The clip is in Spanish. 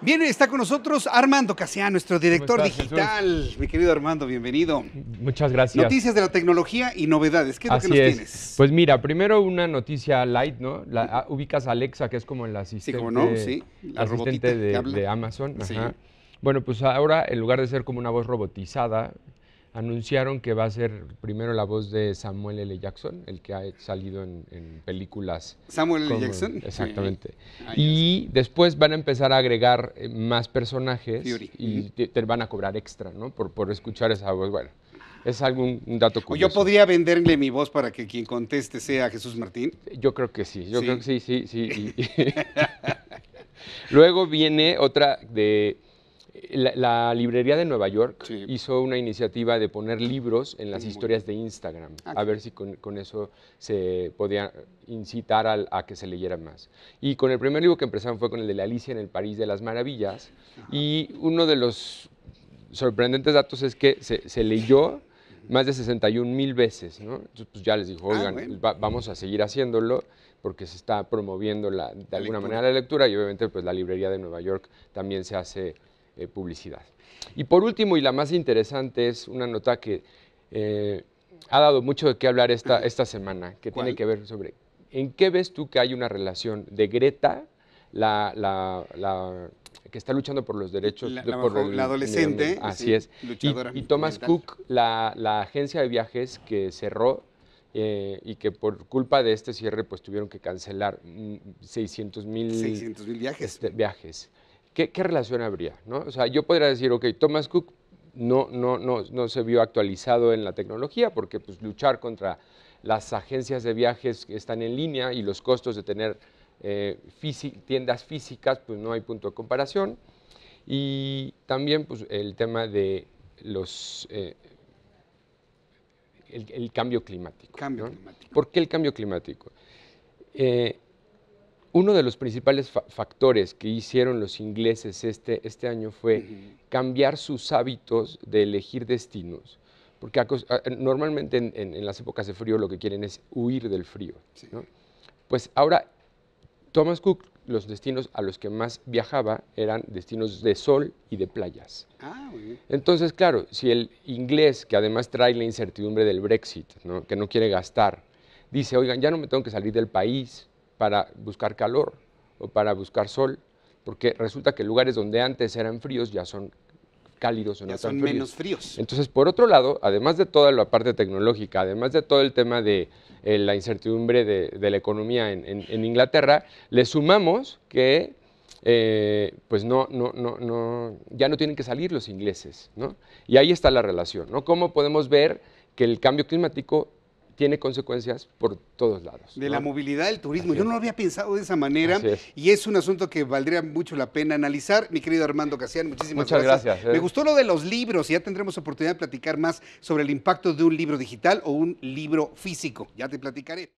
Bien, está con nosotros Armando Casián, nuestro director digital. Mi querido Armando, bienvenido. Muchas gracias. Noticias de la tecnología y novedades. ¿Qué es lo que nos tienes? Pues mira, primero una noticia light, ¿no? Ah, ubicas a Alexa, que es como el asistente, no, sí. La asistente de, Amazon. Bueno, pues ahora en lugar de ser como una voz robotizada, anunciaron que va a ser primero la voz de Samuel L. Jackson, el que ha salido en, películas. Samuel L. Jackson. Exactamente. y después van a empezar a agregar eh, más personajes y te, van a cobrar extra, ¿no? Por, por escuchar esa voz. Bueno, es algún un dato curioso. O yo podría venderle mi voz para que quien conteste sea Jesús Martín. Yo creo que sí, yo creo que sí, sí, sí. Luego viene otra de la, librería de Nueva York hizo una iniciativa de poner libros en las historias de Instagram, a ver si con, eso se podía incitar a, que se leyeran más. Y con el primer libro que empezaron fue con el de la Alicia en el París de las Maravillas, y uno de los sorprendentes datos es que se, leyó más de 61 mil veces, Entonces, pues, ya les dijo, ah, vamos a seguir haciéndolo porque se está promoviendo de alguna manera la lectura y obviamente pues la librería de Nueva York también se hace eh, publicidad. Y por último, y la más interesante, es una nota que eh, ha dado mucho de qué hablar esta, esta semana, que tiene que ver sobre en qué ves tú que hay una relación de Greta, la, que está luchando por los derechos de, la, adolescente. así es. Y, Thomas Cook, la, agencia de viajes que cerró eh, y que por culpa de este cierre pues tuvieron que cancelar 600 mm, mil viajes. Este, viajes. ¿qué, relación habría? O sea, yo podría decir, ok, Thomas Cook no, no, no, se vio actualizado en la tecnología porque pues, luchar contra las agencias de viajes que están en línea y los costos de tener eh, tiendas físicas, pues no hay punto de comparación. Y también pues, el tema de los... Eh, el, cambio climático. Cambio ¿Por qué el cambio climático? Eh, uno de los principales factores que hicieron los ingleses este, este año fue cambiar sus hábitos de elegir destinos, porque normalmente en, las épocas de frío lo que quieren es huir del frío. Pues ahora, Thomas Cook, los destinos a los que más viajaba eran destinos de sol y de playas. Ah, Entonces, claro, si el inglés, que además trae la incertidumbre del Brexit, que no quiere gastar, dice, oigan, ya no me tengo que salir del país, para buscar calor o para buscar sol, porque resulta que lugares donde antes eran fríos ya son cálidos o no ya son menos fríos. Entonces, por otro lado, además de toda la parte tecnológica, además de todo el tema de eh, la incertidumbre de, la economía en, Inglaterra, le sumamos que eh, pues no, no, no, ya no tienen que salir los ingleses, Y ahí está la relación, ¿no? ¿Cómo podemos ver que el cambio climático tiene consecuencias por todos lados. De la movilidad del turismo. Yo no lo había pensado de esa manera y es un asunto que valdría mucho la pena analizar. Mi querido Armando Casian, muchísimas Muchas gracias. Eh. Me gustó lo de los libros y ya tendremos oportunidad de platicar más sobre el impacto de un libro digital o un libro físico. Ya te platicaré.